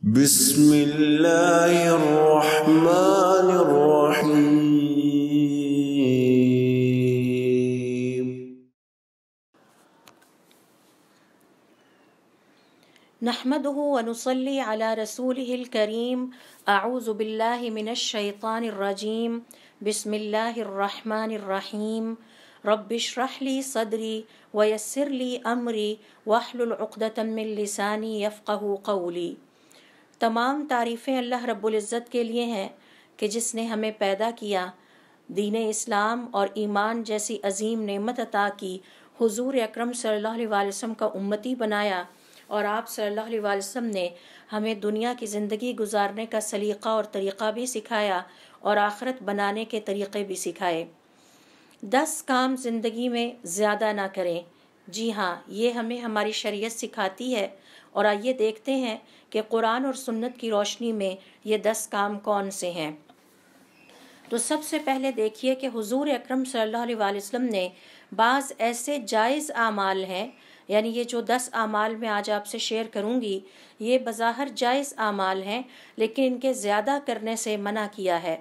بسم الله الرحمن الرحيم نحمده ونصلي على رسوله الكريم اعوذ بالله من الشيطان الرجيم بسم الله الرحمن الرحيم رب اشرح لي صدري ويسر لي امري واحلل عقده من لساني يفقه قولي तमाम तारीफ़ें अल्लाह रब्ज़त के लिए हैं कि जिसने हमें पैदा किया दीन इस्लाम और ईमान जैसी अजीम नेमत अता की हुजूर अकरम सल्लल्लाहु अलैहि वसल्लम का उम्मती बनाया और आप सल्लल्लाहु अलैहि वसल्लम ने हमें दुनिया की ज़िंदगी गुजारने का सलीक़ा और तरीक़ा भी सिखाया और आखरत बनाने के तरीक़े भी सिखाए दस काम ज़िंदगी में ज़्यादा ना करें जी हाँ ये हमें हमारी शरीयत सिखाती है और आइए देखते हैं कि कुरान और सुन्नत की रोशनी में ये दस काम कौन से हैं तो सबसे पहले देखिए कि हुजूर अकरम सल्लल्लाहु अलैहि वसल्लम ने बाज़ ऐसे जायज़ आमाल हैं यानी ये जो दस आमाल मैं आज आपसे शेयर करूँगी ये बज़ाहर जायज़ आमाल हैं लेकिन इनके ज़्यादा करने से मना किया है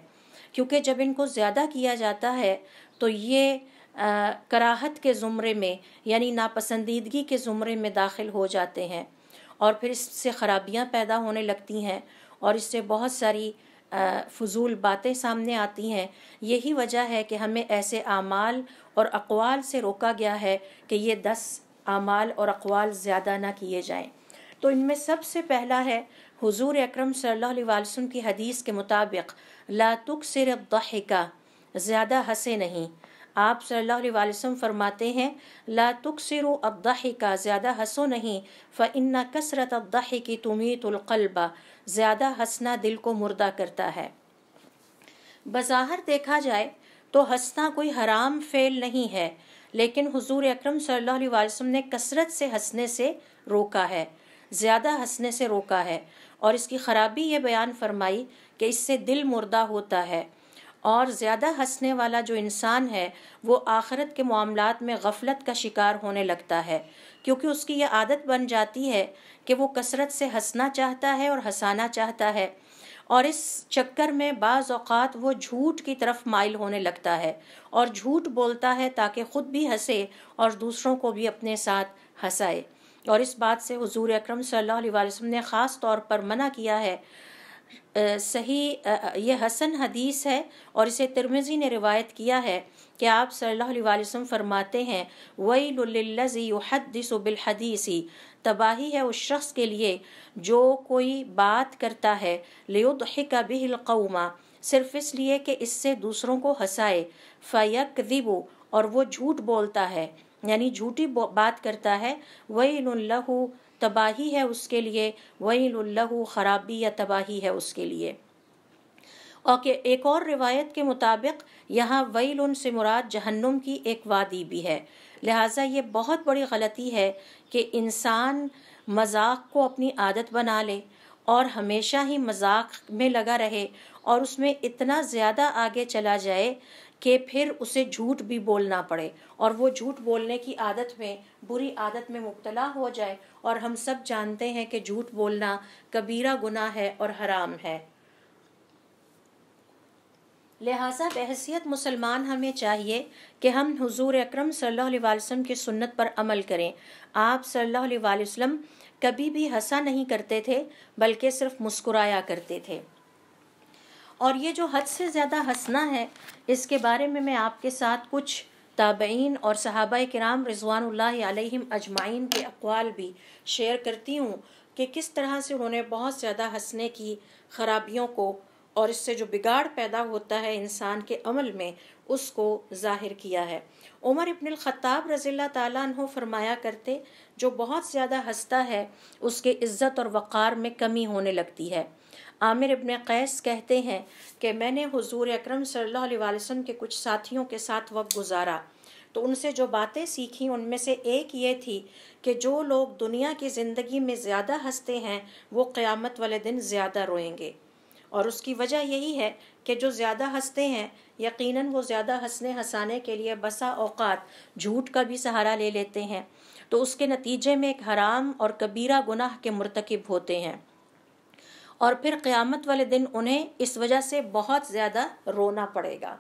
क्योंकि जब इनको ज़्यादा किया जाता है तो ये आ, कराहत के ज़ुमरे में यानी नापसंदीदगी के ज़ुमरे में दाखिल हो जाते हैं और फिर इससे ख़राबियाँ पैदा होने लगती हैं और इससे बहुत सारी फजूल बातें सामने आती हैं यही वजह है कि हमें ऐसे अमाल और अकवाल से रोका गया है कि ये दस अमाल और अकवाल ज़्यादा ना किए जाएं तो इनमें सबसे पहला है हुजूर अकरम सल्लल्लाहु अलैहि वसल्लम की हदीस के मुताबिक ला तुक का ज़्यादा हंसे नहीं आप सल्लल्लाहु अलैहि वसल्लम फरमाते हैं ला तुकसिरु अब्दाही का ज़्यादा हंसो नहीं फ़ कसरत अब्दाही की तुमीतुलकलबा ज़्यादा हंसना दिल को मुर्दा करता है बज़ाहर देखा जाए तो हंसना कोई हराम फेल नहीं है लेकिन हुजूर अकरम सल्लल्लाहु अलैहि वसल्लम ने कसरत से हंसने से रोका है ज़्यादा हंसने से रोका है और इसकी ख़राबी ये बयान फरमाई कि इससे दिल मुर्दा होता है और ज़्यादा हंसने वाला जो इंसान है वो आखरत के मामलात में गफलत का शिकार होने लगता है क्योंकि उसकी यह आदत बन जाती है कि वो कसरत से हंसना चाहता है और हंसाना चाहता है और इस चक्कर में बाज़ अवत वो झूठ की तरफ माइल होने लगता है और झूठ बोलता है ताकि ख़ुद भी हंसे और दूसरों को भी अपने साथ हंसाए और इस बात से हुजूर अकरम सल्लल्लाहु अलैहि वसल्लम ने ख़ास तौर पर मना किया है सही यह हसन हदीस है और इसे तिरमिज़ी ने रिवायत किया है कि आप सल्लल्लाहु अलैहि वसल्लम फरमाते हैं वही हदीसी तबाही है उस शख्स के लिए जो कोई बात करता है लयुद्हिका बिलकौमा सिर्फ इसलिए कि इससे दूसरों को हंसाए फ़यक दिबो और वो झूठ बोलता है यानी झूठी बात करता है वही लहू तबाही है उसके लिए वहील्लू खराबी या तबाही है उसके लिए ओके एक और रिवायत के मुताबिक यहाँ वईल उन से मुराद जहन्नुम की एक वादी भी है लिहाजा ये बहुत बड़ी गलती है कि इंसान मजाक को अपनी आदत बना ले और हमेशा ही मजाक में लगा रहे और उसमें इतना ज़्यादा आगे चला जाए कि फिर उसे झूठ भी बोलना पड़े और वो झूठ बोलने की आदत में बुरी आदत में मुबतला हो जाए और हम सब जानते हैं कि झूठ बोलना कबीरा गुना है और हराम है लिहाजा बहसीत मुसलमान हमें चाहिए कि हम हजूर अक्रम सल्लल्लाहु की सुन्नत पर अमल करें आप सल्लल्लाहु कभी भी हंसा नहीं करते थे बल्कि सिर्फ मुस्कुराया करते थे और ये जो हद से ज़्यादा हंसना है इसके बारे में मैं आपके साथ कुछ ताबईन और सहाबा कराम रिजवान अजमाइन के अकवाल भी शेयर करती हूँ कि किस तरह से उन्होंने बहुत ज़्यादा हंसने की खराबियों को और इससे जो बिगाड़ पैदा होता है इंसान के अमल में उसको जाहिर किया है उमर इबन ख़त्ताब रज़ील्ला तु फरमाया करते जो बहुत ज़्यादा हंसता है उसके इज़्ज़त और वक़ार में कमी होने लगती है आमिर इबन कैस कहते हैं कि मैंने हुजूर अकरम सल्लल्लाहु अलैहि वसल्लम के कुछ साथियों के साथ वक्त गुजारा तो उनसे जो बातें सीखी उनमें से एक ये थी कि जो लोग दुनिया की ज़िंदगी में ज़्यादा हंसते हैं वो क़यामत वाले दिन ज़्यादा रोएंगे और उसकी वजह यही है कि जो ज़्यादा हंसते हैं यकीनन वो ज़्यादा हंसने हंसाने के लिए बसा औकात झूठ का भी सहारा ले लेते हैं तो उसके नतीजे में एक हराम और कबीरा गुनाह के मरतकब होते हैं और फिर क़यामत वाले दिन उन्हें इस वजह से बहुत ज़्यादा रोना पड़ेगा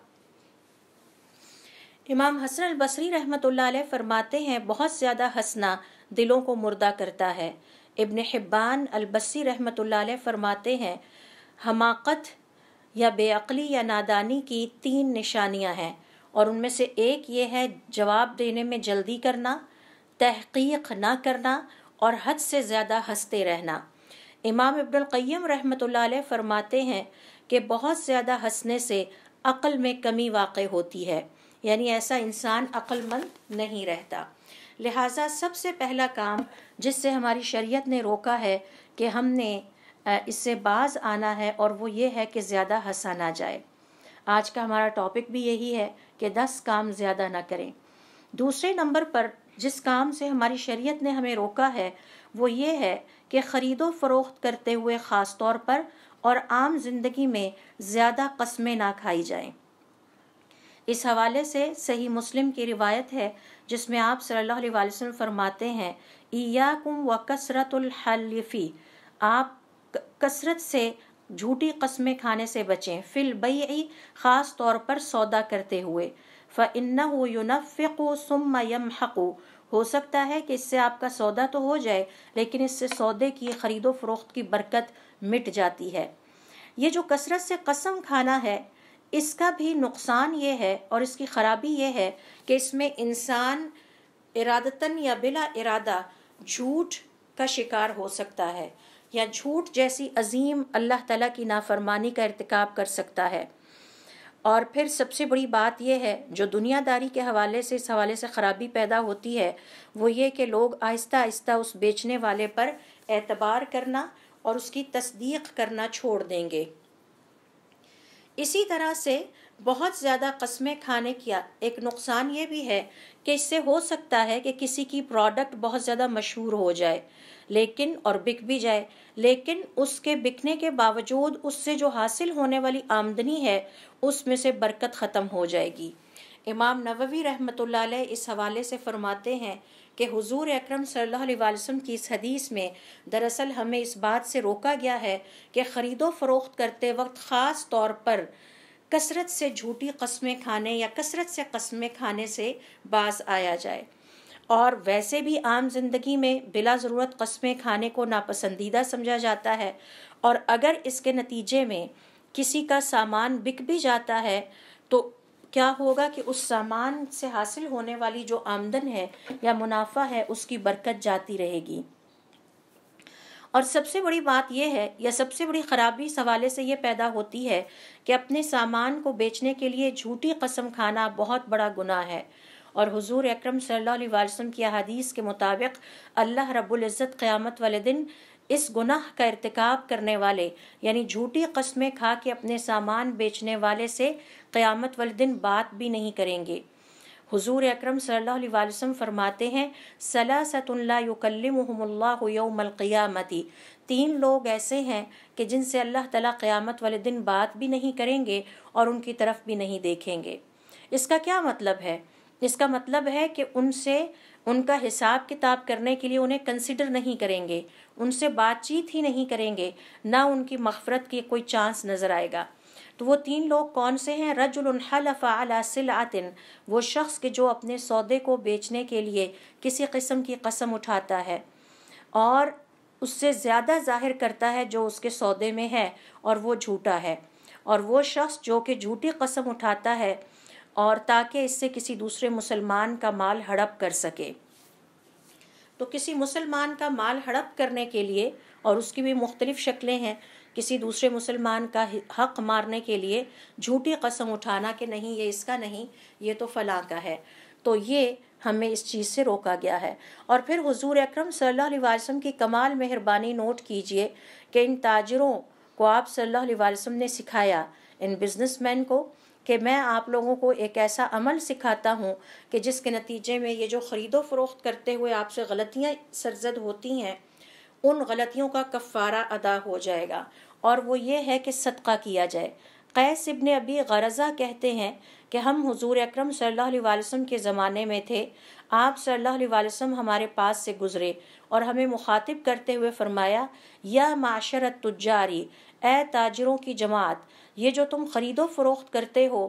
इमाम हसन अल बसरी रहमत फरमाते हैं बहुत ज़्यादा हंसना दिलों को मुर्दा करता है इबन हिब्बान अलबसी रहमत फरमाते हैं हमाकत या बेअली या नादानी की तीन निशानियां हैं और उनमें से एक ये है जवाब देने में जल्दी करना तहकीक ना करना और हद से ज़्यादा हंसते रहना इमाम इब्नकम रहमत फरमाते हैं कि बहुत ज़्यादा हंसने से अक़ल में कमी वाक़ होती है यानी ऐसा इंसान अक्लमंद नहीं रहता लिहाजा सबसे पहला काम जिससे हमारी शरीयत ने रोका है कि हमने इससे बाज आना है और वो ये है कि ज़्यादा हंसा ना जाए आज का हमारा टॉपिक भी यही है कि दस काम ज़्यादा ना करें दूसरे नंबर पर जिस काम से हमारी शरीयत ने हमें रोका है वो ये है कि ख़रीदो फ़रोख्त करते हुए ख़ास तौर पर और आम ज़िंदगी में ज़्यादा कस्में ना खाई जाएं इस हवाले से सही मुस्लिम की रिवायत है जिसमें आप सल्लल्लाहु अलैहि वसल्लम फरमाते हैं ईया कुम व कसरतुल्हलफ़ी आप कसरत से झूठी कस्में खाने से बचें फिल बई ख़ास तौर पर सौदा करते हुए फ़न्न युनफ़ु सुम यम हो सकता है कि इससे आपका सौदा तो हो जाए लेकिन इससे सौदे की ख़रीदो फरोख्त की बरकत मिट जाती है ये जो कसरत से कसम खाना है इसका भी नुकसान ये है और इसकी ख़राबी ये है कि इसमें इंसान इरादतन या बिला इरादा झूठ का शिकार हो सकता है या झूठ जैसी अजीम अल्लाह ताला की नाफरमानी का irtikab कर सकता है और फिर सबसे बड़ी बात यह है जो दुनियादारी के हवाले से इस हवाले से ख़राबी पैदा होती है वो ये कि लोग आहिस्ता आहिस्ता उस बेचने वाले पर एतबार करना और उसकी तस्दीक करना छोड़ देंगे इसी तरह से बहुत ज़्यादा कस्में खाने का एक नुकसान ये भी है कि इससे हो सकता है कि किसी की प्रोडक्ट बहुत ज़्यादा मशहूर हो जाए लेकिन और बिक भी जाए लेकिन उसके बिकने के बावजूद उससे जो हासिल होने वाली आमदनी है उसमें से बरकत ख़त्म हो जाएगी इमाम नववी रहमतुल्लाह इस हवाले से फरमाते हैं कि हुजूर अकरम सल्लल्लाहु अलैहि वसल्लम की इस हदीस में दरअसल हमें इस बात से रोका गया है कि ख़रीदो फरोख्त करते वक्त ख़ास तौर पर कसरत से झूठी कस्में खाने या कसरत से कस्में खाने से बास आया जाए और वैसे भी आम जिंदगी में बिला ज़रूरत कस्में खाने को नापसंदीदा समझा जाता है और अगर इसके नतीजे में किसी का सामान बिक भी जाता है तो क्या होगा कि उस सामान से हासिल होने वाली जो आमदन है या मुनाफा है उसकी बरकत जाती रहेगी और सबसे बड़ी बात यह है या सबसे बड़ी खराबी इस हवाले से यह पैदा होती है कि अपने सामान को बेचने के लिए झूठी कसम खाना बहुत बड़ा गुनाह है और हुजूर अकरम सल्लल्लाहु अलैहि वसल्लम की हदीस के मुताबिक अल्लाह रब्बुल इज़्ज़त क़यामत वाले दिन इस गुनाह का irtikab करने वाले यानी झूठी कस्में खा के अपने सामान बेचने वाले से क़यामत वाले दिन बात भी नहीं करेंगे हुजूर अकरम सल्लल्लाहु अलैहि वसल्लम फरमाते हैं सलासतुल्ला तीन लोग ऐसे हैं कि जिनसे अल्लाह ताला क़्यामत वाले दिन बात भी नहीं करेंगे और उनकी तरफ भी नहीं देखेंगे इसका क्या मतलब है इसका मतलब है कि उनसे उनका हिसाब किताब करने के लिए उन्हें कंसिडर नहीं करेंगे उनसे बातचीत ही नहीं करेंगे ना उनकी मफफरत की कोई चांस नज़र आएगा तो वो तीन लोग कौन से हैं रजुलफ़ा अला सिलातिन वो शख्स के जो अपने सौदे को बेचने के लिए किसी किस्म की कसम उठाता है और उससे ज़्यादा जाहिर करता है जो उसके सौदे में है और वो झूठा है और वो शख्स जो कि झूठी कसम उठाता है और ताकि इससे किसी दूसरे मुसलमान का माल हड़प कर सके तो किसी मुसलमान का माल हड़प करने के लिए और उसकी भी मुख्तलिफ शक्लें हैं किसी दूसरे मुसलमान का हक मारने के लिए झूठी कसम उठाना कि नहीं ये इसका नहीं ये तो फ़लाँ का है तो ये हमें इस चीज़ से रोका गया है और फिर हुजूर अकरम सल्लल्लाहु अलैहि वसल्लम की कमाल मेहरबानी नोट कीजिए कि इन ताजरों को आप सल्लल्लाहु अलैहि वसल्लम ने सिखाया इन बिजनेसमैन को कि मैं आप लोगों को एक ऐसा अमल सिखाता हूँ कि जिसके नतीजे में ये जो ख़रीदो फरोख्त करते हुए आपसे गलतियाँ सरजद होती हैं उन गलतियों का कफ़ारा अदा हो जाएगा और वो ये है कि सदका किया जाए कैस इबन अबी गरज़ा कहते हैं कि हम हुजूर अकरम सल्लल्लाहु अलैहि वसल्लम के ज़माने में थे आप सल्लल्लाहु अलैहि वसल्लम हमारे पास से गुज़रे और हमें मुखातिब करते हुए फरमाया या माशरत तुजारी ए ताजरों की जमात ये जो तुम ख़रीदो फरोख्त करते हो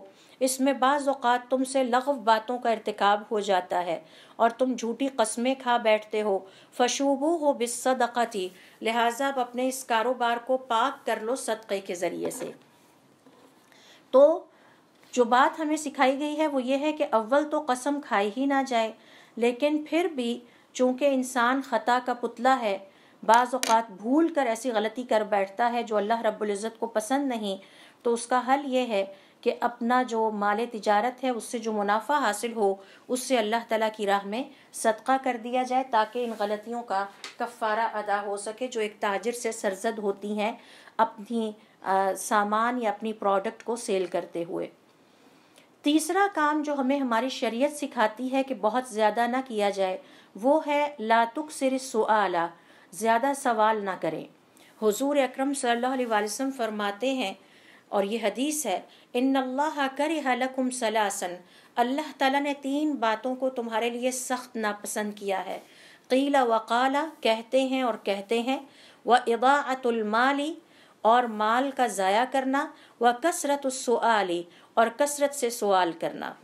इसमें बाज़ात से लघव बातों का इरतकब हो जाता है और तुम झूठी कस्में खा बैठते हो फशूबू हो बिसदक़ती लिहाजा अब अपने इस कारोबार को पाक कर लो सदक़े के ज़रिए से तो जो बात हमें सिखाई गई है वो ये है कि अव्वल तो कसम खाई ही ना जाए लेकिन फिर भी चूँकि इंसान ख़ता का पुतला है बाज़ात भूल कर ऐसी गलती कर बैठता है जो अल्लाह रब्ज़त को पसंद नहीं तो उसका हल ये है कि अपना जो माल तजारत है उससे जो मुनाफा हासिल हो उससे अल्लाह तला की राह में सदका कर दिया जाए ताकि इन गलतियों का कफ़ारा अदा हो सके जो एक ताजर से सरजद होती हैं अपनी आ, सामान या अपनी प्रोडक्ट को सेल करते हुए तीसरा काम जो हमें हमारी शरीयत सिखाती है कि बहुत ज़्यादा ना किया जाए वो है लातुक सिर सुआला ज़्यादा सवाल ना करें हजूर अक्रम सल वसम फरमाते हैं और यह हदीस है इन अल्लाह कर हलकुम सलासन अल्लाह ताला ने तीन बातों को तुम्हारे लिए सख्त नापसंद किया है कीला वकाला कहते हैं और कहते हैं व इबातुलमाली और माल का ज़ाया करना व कसरत सवाली और कसरत से सवाल करना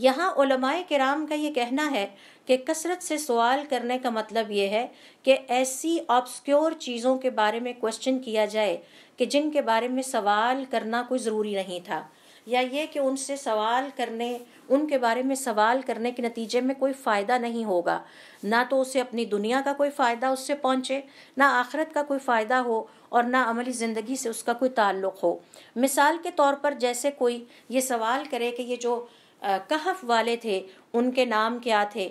यहाँ ओलमाए कराम का ये कहना है कि कसरत से सवाल करने का मतलब ये है कि ऐसी ऑब्सक्योर चीज़ों के बारे में क्वेश्चन किया जाए कि जिनके बारे में सवाल करना कोई ज़रूरी नहीं था या ये कि उनसे सवाल करने उनके बारे में सवाल करने के नतीजे में कोई फ़ायदा नहीं होगा ना तो उसे अपनी दुनिया का कोई फ़ायदा उससे पहुँचे ना आखरत का कोई फ़ायदा हो और ना अमली ज़िंदगी से उसका कोई ताल्लुक़ हो मिसाल के तौर पर जैसे कोई ये सवाल करे कि ये जो कहफ वाले थे उनके नाम क्या थे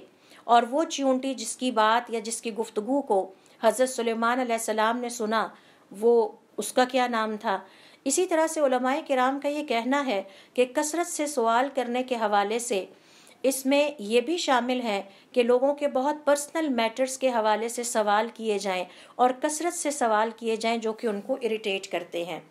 और वो चींटी जिसकी बात या जिसकी गुफ्तगु को हज़रत सुलेमान सलाम ने सुना वो उसका क्या नाम था इसी तरह से उलमाए कराम का ये कहना है कि कसरत से सवाल करने के हवाले से इसमें यह भी शामिल है कि लोगों के बहुत पर्सनल मैटर्स के हवाले से सवाल किए जाएं और कसरत से सवाल किए जाएं जो कि उनको इरिटेट करते हैं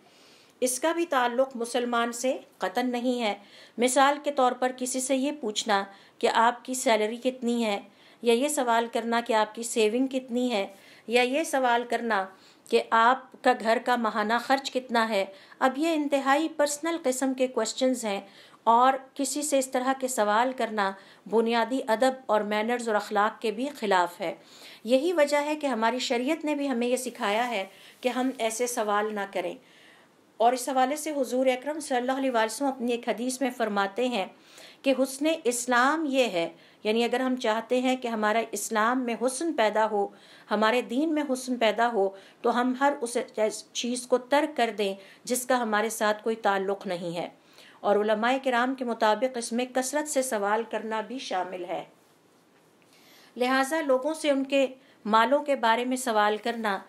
इसका भी ताल्लुक मुसलमान से कतन नहीं है मिसाल के तौर पर किसी से ये पूछना कि आपकी सैलरी कितनी है या ये सवाल करना कि आपकी सेविंग कितनी है या ये सवाल करना कि आपका घर का माहाना खर्च कितना है अब ये इंतहाई पर्सनल कस्म के क्वेश्चन हैं और किसी से इस तरह के सवाल करना बुनियादी अदब और मैनर्स और अखलाक के भी ख़िलाफ़ है यही वजह है कि हमारी शरीयत ने भी हमें यह सिखाया है कि हम ऐसे सवाल ना करें और इस हवाले से हजूर अक्रम सल्लम अपनी एक हदीस में फ़रमाते हैं कि हसन इस्लाम ये है यानी अगर हम चाहते हैं कि हमारा इस्लाम में हुसन पैदा हो हमारे दीन में हुसन पैदा हो तो हम हर उस चीज़ को तर्क कर दें जिसका हमारे साथ कोई ताल्लुक़ नहीं है और कराम के मुताबिक इसमें कसरत से सवाल करना भी शामिल है लिहाजा लोगों से उनके मालों के बारे में सवाल करना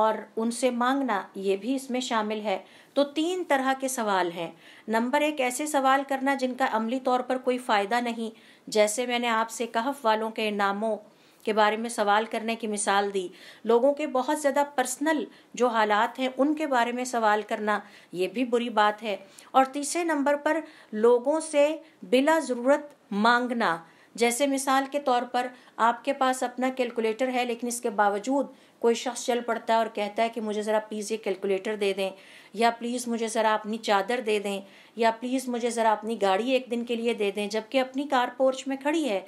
और उनसे मांगना ये भी इसमें शामिल है तो तीन तरह के सवाल हैं नंबर एक ऐसे सवाल करना जिनका अमली तौर पर कोई फ़ायदा नहीं जैसे मैंने आपसे कहफ वालों के नामों के बारे में सवाल करने की मिसाल दी लोगों के बहुत ज़्यादा पर्सनल जो हालात हैं उनके बारे में सवाल करना ये भी बुरी बात है और तीसरे नंबर पर लोगों से बिला ज़रूरत मांगना जैसे मिसाल के तौर पर आपके पास अपना कैलकुलेटर है लेकिन इसके बावजूद कोई शख्स चल पड़ता है और कहता है कि मुझे ज़रा प्लीज़ ये कैलकुलेटर दे दें या प्लीज़ मुझे ज़रा अपनी चादर दे दें या प्लीज़ मुझे ज़रा अपनी गाड़ी एक दिन के लिए दे दें जबकि अपनी कार पोर्च में खड़ी है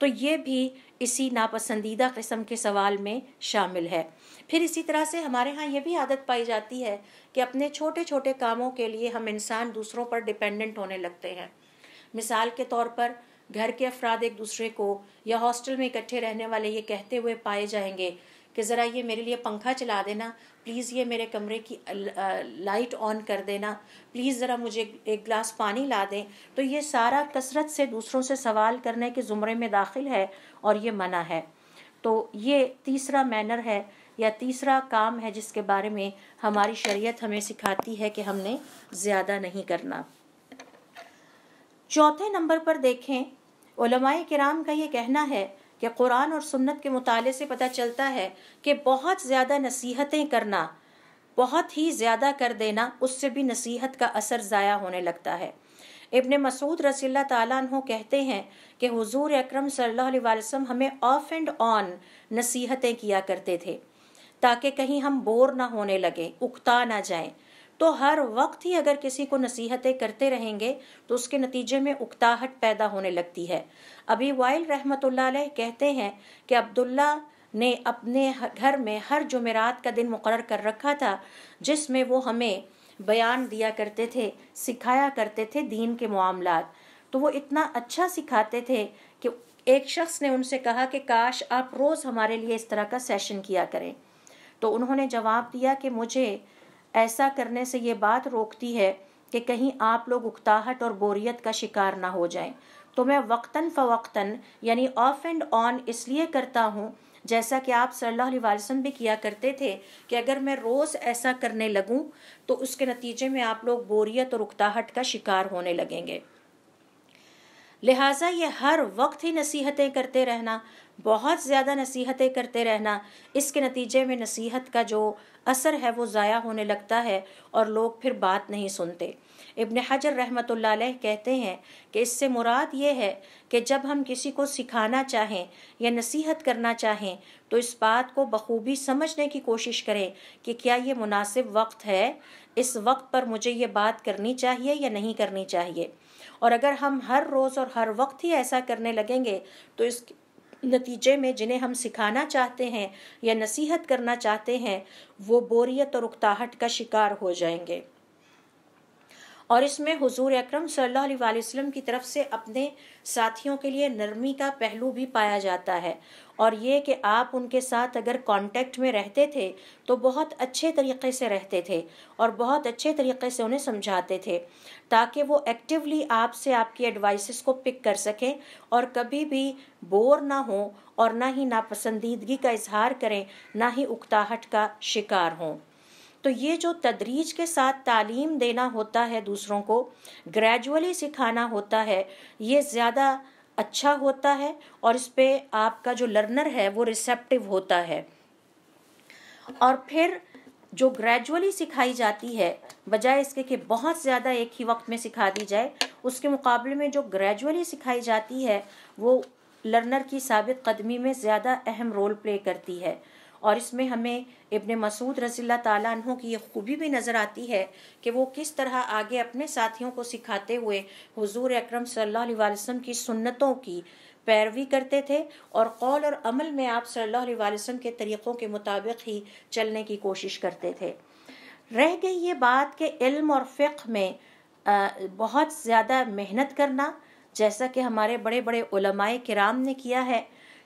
तो ये भी इसी नापसंदीदा किस्म के सवाल में शामिल है फिर इसी तरह से हमारे यहाँ ये भी आदत पाई जाती है कि अपने छोटे छोटे कामों के लिए हम इंसान दूसरों पर डिपेंडेंट होने लगते हैं मिसाल के तौर पर घर के अफराद एक दूसरे को या हॉस्टल में इकट्ठे रहने वाले ये कहते हुए पाए जाएंगे कि ज़रा ये मेरे लिए पंखा चला देना प्लीज़ ये मेरे कमरे की लाइट ऑन कर देना प्लीज़ ज़रा मुझे एक गिलास पानी ला दें तो ये सारा कसरत से दूसरों से सवाल करने के ज़ुमरे में दाखिल है और ये मना है तो ये तीसरा मैनर है या तीसरा काम है जिसके बारे में हमारी शरीयत हमें सिखाती है कि हमने ज़्यादा नहीं करना चौथे नंबर पर देखें कराम का ये कहना है या कुरान और सुन्नत के मुताले से पता चलता है कि बहुत ज़्यादा नसीहतें करना बहुत ही ज़्यादा कर देना उससे भी नसीहत का असर ज़ाया होने लगता है इबन मसूद रसील्ला तु कहते हैं कि हुजूर अकरम सल्लल्लाहु अलैहि वसल्लम हमें ऑफ एंड ऑन नसीहतें किया करते थे ताकि कहीं हम बोर ना होने लगे उकता ना जाएं तो हर वक्त ही अगर किसी को नसीहतें करते रहेंगे तो उसके नतीजे में उकताहट पैदा होने लगती है अभी वाइल रहमत कहते हैं कि अब्दुल्ला ने अपने घर में हर जुमेरात का दिन मुकर कर रखा था जिसमें वो हमें बयान दिया करते थे सिखाया करते थे दीन के मामला तो वो इतना अच्छा सिखाते थे कि एक शख्स ने उनसे कहा कि काश आप रोज़ हमारे लिए इस तरह का सेशन किया करें तो उन्होंने जवाब दिया कि मुझे ऐसा करने से ये बात रोकती है कि कहीं आप लोग उकताहट और बोरियत का शिकार ना हो जाएं। तो मैं वक्तन फ़वक्तन यानी ऑफ एंड ऑन इसलिए करता हूँ जैसा कि आप सल्लल्लाहु अलैहि वसल्लम भी किया करते थे कि अगर मैं रोज़ ऐसा करने लगूं तो उसके नतीजे में आप लोग बोरियत और उकताहट का शिकार होने लगेंगे लिहाजा ये हर वक्त ही नसीहतें करते रहना बहुत ज़्यादा नसीहतें करते रहना इसके नतीजे में नसीहत का जो असर है वो ज़ाया होने लगता है और लोग फिर बात नहीं सुनते इब्ने हजर रहमत कहते हैं कि इससे मुराद ये है कि जब हम किसी को सिखाना चाहें या नसीहत करना चाहें तो इस बात को बखूबी समझने की कोशिश करें कि क्या ये मुनासिब वक्त है इस वक्त पर मुझे ये बात करनी चाहिए या नहीं करनी चाहिए और अगर हम हर रोज़ और हर वक्त ही ऐसा करने लगेंगे तो इस नतीजे में जिन्हें हम सिखाना चाहते हैं या नसीहत करना चाहते हैं वो बोरियत और उकताहट का शिकार हो जाएंगे और इसमें हुजूर अकरम सल्लल्लाहु अलैहि वसल्लम की तरफ से अपने साथियों के लिए नरमी का पहलू भी पाया जाता है और ये कि आप उनके साथ अगर कांटेक्ट में रहते थे तो बहुत अच्छे तरीके से रहते थे और बहुत अच्छे तरीके से उन्हें समझाते थे ताकि वो एक्टिवली आपसे आपकी एडवाइसेस को पिक कर सकें और कभी भी बोर ना हो और ना ही नापसंदीदगी का इजहार करें ना ही उकताहट का शिकार हों तो ये जो तदरीज के साथ तालीम देना होता है दूसरों को ग्रेजुअली सिखाना होता है ये ज़्यादा अच्छा होता है और इस पर आपका जो लर्नर है वो रिसेप्टिव होता है और फिर जो ग्रेजुअली सिखाई जाती है बजाय इसके कि बहुत ज़्यादा एक ही वक्त में सिखा दी जाए उसके मुकाबले में जो ग्रेजुअली सिखाई जाती है वो लर्नर की सबित कदमी में ज़्यादा अहम रोल प्ले करती है और इसमें हमें इबन मसूद रजील्ला तु की ये खूबी भी नज़र आती है कि वो किस तरह आगे अपने साथियों को सिखाते हुए हजूर अक्रम सल्लल्लाहु की सुन्नतों की पैरवी करते थे और कौल और अमल में आप सल्लल्लाहु वसम के तरीक़ों के मुताबिक ही चलने की कोशिश करते थे रह गई ये बात कि इल्म और फ़िक्र में बहुत ज़्यादा मेहनत करना जैसा कि हमारे बड़े बड़े उलमाए कराम ने किया है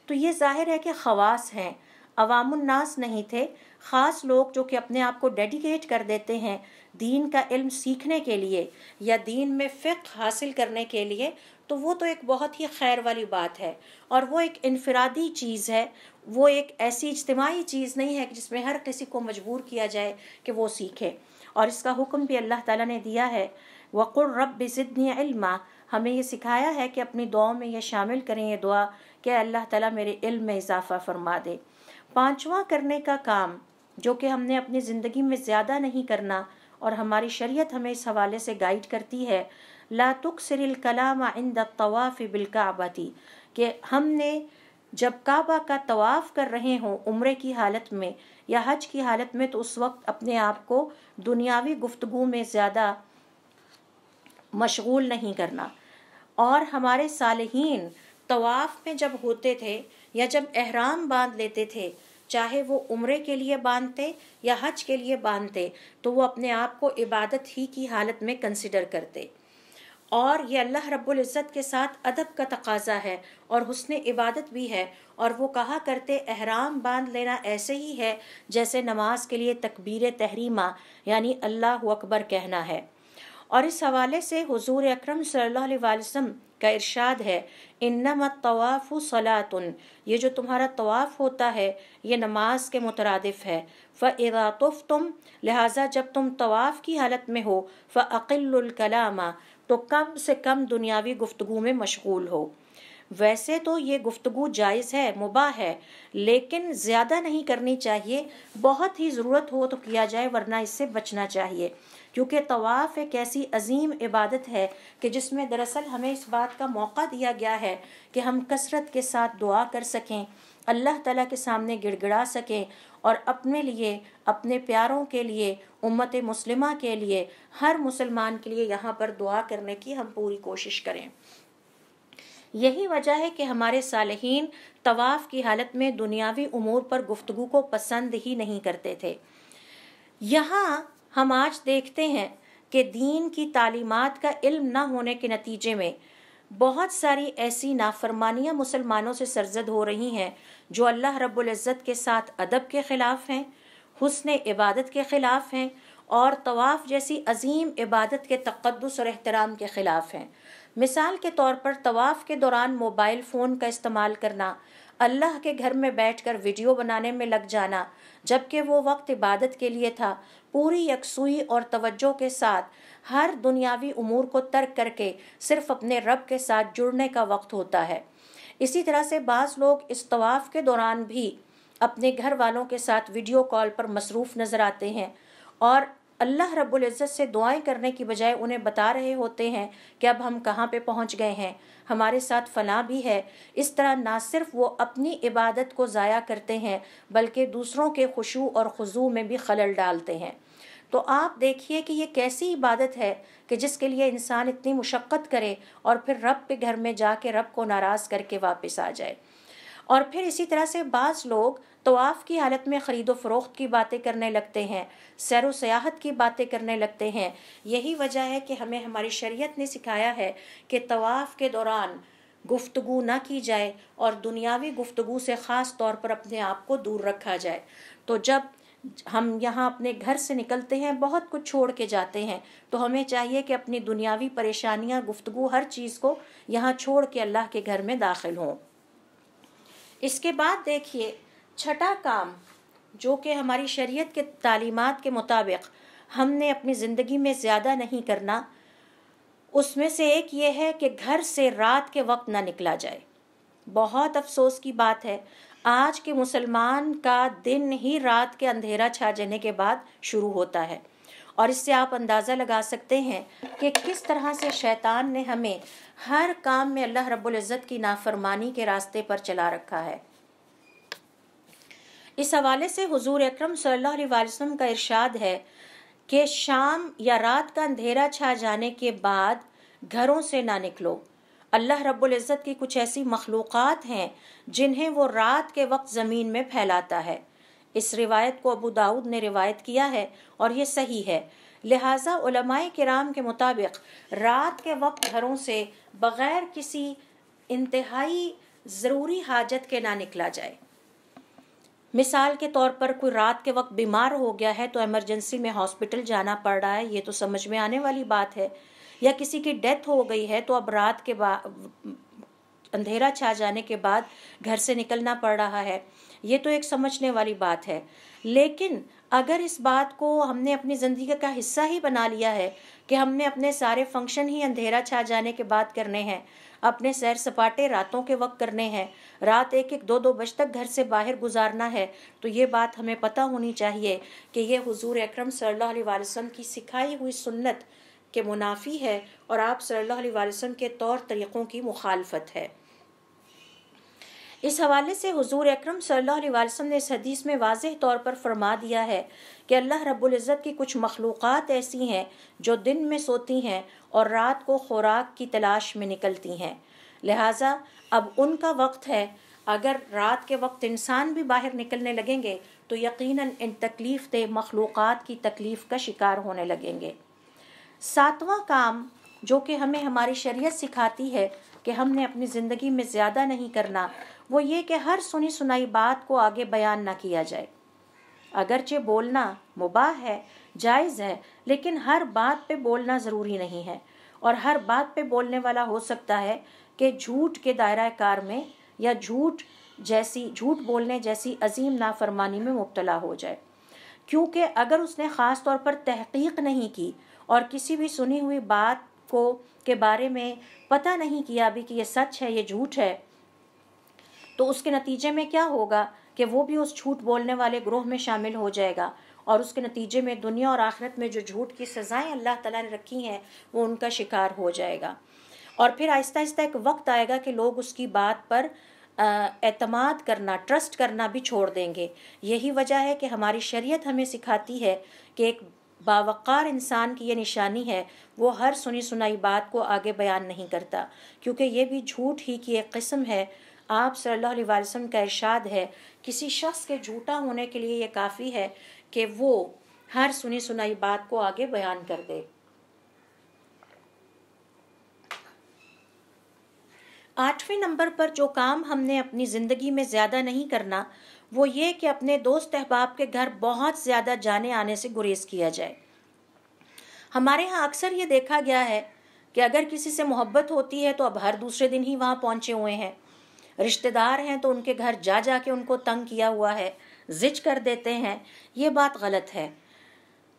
तो ये ज़ाहिर है कि खवास हैं अवामुन्नास नहीं थे ख़ास लोग जो कि अपने आप को डेडिकेट कर देते हैं दीन का इल्म सीखने के लिए या दीन में फ़िक हासिल करने के लिए तो वो तो एक बहुत ही खैर वाली बात है और वो एक इनफरादी चीज़ है वो एक ऐसी इज्तमाही चीज़ नहीं है कि जिसमें हर किसी को मजबूर किया जाए कि वो सीखे और इसका हुक्म भी अल्लाह ताला ने दिया है वक़ुर रब ज़िदनी हमें ये सिखाया है कि अपनी दुआओं में यह शामिल करें ये दुआ कि अल्लाह ताला मेरे इल्म में इजाफ़ा फरमा दे पांचवा करने का काम जो कि हमने अपनी ज़िंदगी में ज़्यादा नहीं करना और हमारी शरीयत हमें इस हवाले से गाइड करती है ला तुक सिरिल कलाम आइंद तवाफ़ बिलकाबाती कि हमने जब काबा का तवाफ़ कर रहे हों उम्र की हालत में या हज की हालत में तो उस वक्त अपने आप को दुनियावी गुफ्तगु में ज़्यादा मशगूल नहीं करना और हमारे सालहीन तवाफ़ में जब होते थे या जब एहराम बांध लेते थे चाहे वो उम्र के लिए बांधते या हज के लिए बांधते तो वो अपने आप को इबादत ही की हालत में कंसिडर करते और ये अल्लाह रब्बुल इज़्ज़त के साथ अदब का तकाजा है और हुस्न इबादत भी है और वो कहा करते अहराम बांध लेना ऐसे ही है जैसे नमाज के लिए तकबीर तहरीमा यानी अल्लाह अकबर कहना है और इस हवाले से हुजूर अकरम सल्लल्लाहु अलैहि वसल्लम का इरशाद है इन्नम तवाफ़ सलातन ये जो तुम्हारा तवाफ़ होता है ये नमाज के मुतरदफ़ है फ़रातुफ़ तुम लिहाजा जब तुम तवाफ़ की हालत में हो फ़िल्कलामा तो कम से कम दुनियावी गुफ्तु में मशगूल हो वैसे तो ये गुफ्तु जायज़ है मुबा है लेकिन ज़्यादा नहीं करनी चाहिए बहुत ही ज़रूरत हो तो किया जाए वरना इससे बचना चाहिए क्योंकि तवाफ़ एक ऐसी अजीम इबादत है कि जिसमें दरअसल हमें इस बात का मौका दिया गया है कि हम कसरत के साथ दुआ कर सकें अल्लाह तला के सामने गिड़गिड़ा सकें और अपने लिए अपने प्यारों के लिए उम्मत मुस्लिमा के लिए हर मुसलमान के लिए यहाँ पर दुआ करने की हम पूरी कोशिश करें यही वजह है कि हमारे सालहीन तवाफ़ की हालत में दुनियावी उमूर पर गुफ्तगु को पसंद ही नहीं करते थे यहाँ हम आज देखते हैं कि दीन की तालीमत का इल्म न होने के नतीजे में बहुत सारी ऐसी नाफरमानियाँ मुसलमानों से सरजद हो रही हैं जो अल्लाह रबुल्ज़त के साथ अदब के ख़िलाफ़ हैं हसन इबादत के ख़िलाफ़ हैं और तवाफ़ जैसी अजीम इबादत के तकदस और अहतराम के ख़िलाफ़ हैं मिसाल के तौर पर तवाफ़ के दौरान मोबाइल फ़ोन का इस्तेमाल करना अल्लाह के घर में बैठकर वीडियो बनाने में लग जाना जबकि वो वक्त इबादत के लिए था पूरी यकसुई और तवज्जो के साथ हर दुनियावी उमूर को तर्क करके सिर्फ अपने रब के साथ जुड़ने का वक्त होता है इसी तरह से बाज़ लोग इस तवाफ़ के दौरान भी अपने घर वालों के साथ वीडियो कॉल पर मसरूफ़ नज़र आते हैं और अल्लाह रब्बुल इज़्ज़त से दुआएं करने की बजाय उन्हें बता रहे होते हैं कि अब हम कहाँ पे पहुँच गए हैं हमारे साथ फना भी है इस तरह ना सिर्फ वो अपनी इबादत को ज़ाया करते हैं बल्कि दूसरों के खुशू और खजू में भी खलल डालते हैं तो आप देखिए कि ये कैसी इबादत है कि जिसके लिए इंसान इतनी मुशक्क़त करे और फिर रब के घर में जाके रब को नाराज़ करके वापस आ जाए और फिर इसी तरह से बाज़ लोग तोाफ़ की हालत में ख़रीदो फ़रोख्त की बातें करने लगते हैं सैर व सयाहत की बातें करने लगते हैं यही वजह है कि हमें हमारी शरीयत ने सिखाया है कि तवाफ़ के दौरान गुफ्तगु ना की जाए और दुनियावी गुफ्तगु से ख़ास तौर पर अपने आप को दूर रखा जाए तो जब हम यहाँ अपने घर से निकलते हैं बहुत कुछ छोड़ के जाते हैं तो हमें चाहिए कि अपनी दुनियावी परेशानियाँ गुफ्तगु हर चीज़ को यहाँ छोड़ के अल्लाह के घर में दाखिल हों इसके बाद देखिए छठा काम जो कि हमारी शरीयत के तालीमात के मुताबिक हमने अपनी ज़िंदगी में ज़्यादा नहीं करना उसमें से एक ये है कि घर से रात के वक्त ना निकला जाए बहुत अफसोस की बात है आज के मुसलमान का दिन ही रात के अंधेरा छा जाने के बाद शुरू होता है और इससे आप अंदाज़ा लगा सकते हैं कि किस तरह से शैतान ने हमें हर काम में अल्लाह रब्बुल इज़्ज़त की नाफरमानी के रास्ते पर चला रखा है इस हवाले से हुजूर अकरम सल्लल्लाहु अलैहि वसल्लम का इरशाद है कि शाम या रात का अंधेरा छा जाने के बाद घरों से ना निकलो अल्लाह रब्बुल इज़्ज़त की कुछ ऐसी मखलूक़ात हैं जिन्हें वो रात के वक्त ज़मीन में फैलाता है इस रिवायत को अबू दाऊद ने रिवायत किया है और ये सही है लिहाजा उलमाए कराम के मुताबिक रात के वक्त घरों से बग़ैर किसी इंतहाई ज़रूरी हाजत के ना निकला जाए मिसाल के तौर पर कोई रात के वक्त बीमार हो गया है तो एमरजेंसी में हॉस्पिटल जाना पड़ रहा है ये तो समझ में आने वाली बात है या किसी की डेथ हो गई है तो अब रात के अंधेरा छा जाने के बाद घर से निकलना पड़ रहा है ये तो एक समझने वाली बात है लेकिन अगर इस बात को हमने अपनी ज़िंदगी का हिस्सा ही बना लिया है कि हमने अपने सारे फंक्शन ही अंधेरा छा जाने के बाद करने हैं अपने सैर सपाटे रातों के वक्त करने हैं रात एक एक दो दो बज तक घर से बाहर गुजारना है तो ये बात हमें पता होनी चाहिए कि ये हुजूर अकरम सल्लल्लाहु अलैहि वसल्लम की सिखाई हुई सुन्नत के मुनाफी है और आप सल्लल्लाहु अलैहि वसल्लम के तौर तरीक़ों की मुखालफत है इस हवाले से हुजूर अकरम सल्लल्लाहु अलैहि वसल्लम ने इस हदीस में वाज तौर पर फरमा दिया है कि अल्लाह रब्बुल इज़्ज़त की कुछ मखलूक़ात ऐसी हैं जो दिन में सोती हैं और रात को खुराक की तलाश में निकलती हैं लिहाजा अब उनका वक्त है अगर रात के वक्त इंसान भी बाहर निकलने लगेंगे तो यकीनन इन तकलीफ़ दे मखलूक़ की तकलीफ़ का शिकार होने लगेंगे सातवां काम जो कि हमें हमारी शरीयत सिखाती है कि हमने अपनी ज़िंदगी में ज़्यादा नहीं करना वो ये कि हर सुनी सुनाई बात को आगे बयान ना किया जाए अगरचे बोलना मुबाह है जायज़ है लेकिन हर बात पे बोलना ज़रूरी नहीं है और हर बात पे बोलने वाला हो सकता है कि झूठ के दायरा कार में या झूठ जैसी झूठ बोलने जैसी अजीम नाफरमानी में मुबतला हो जाए क्योंकि अगर उसने ख़ास तौर पर तहकीक नहीं की और किसी भी सुनी हुई बात को के बारे में पता नहीं किया भी कि ये सच है ये झूठ है तो उसके नतीजे में क्या होगा कि वो भी उस झूठ बोलने वाले ग्रोह में शामिल हो जाएगा और उसके नतीजे में दुनिया और आखिरत में जो झूठ की सज़ाएँ अल्लाह ताला ने रखी हैं वो उनका शिकार हो जाएगा और फिर आहिस्ता आहिस्ता एक वक्त आएगा कि लोग उसकी बात पर एतमाद करना ट्रस्ट करना भी छोड़ देंगे यही वजह है कि हमारी शरीयत हमें सिखाती है कि एक बावक़ार इंसान की ये निशानी है वो हर सुनी सुनाई बात को आगे बयान नहीं करता क्योंकि ये भी झूठ ही की एक कस्म है आप सल्लल्लाहु अलैहि वसल्लम का इरशाद है किसी शख्स के झूठा होने के लिए ये काफ़ी है कि वो हर सुनी सुनाई बात को आगे बयान कर दे आठवें नंबर पर जो काम हमने अपनी ज़िंदगी में ज़्यादा नहीं करना वो ये कि अपने दोस्त अहबाब के घर बहुत ज़्यादा जाने आने से गुरेज किया जाए हमारे यहाँ अक्सर ये देखा गया है कि अगर किसी से मोहब्बत होती है तो अब हर दूसरे दिन ही वहाँ पहुँचे हुए हैं रिश्तेदार हैं तो उनके घर जा जा के उनको तंग किया हुआ है जिज कर देते हैं ये बात गलत है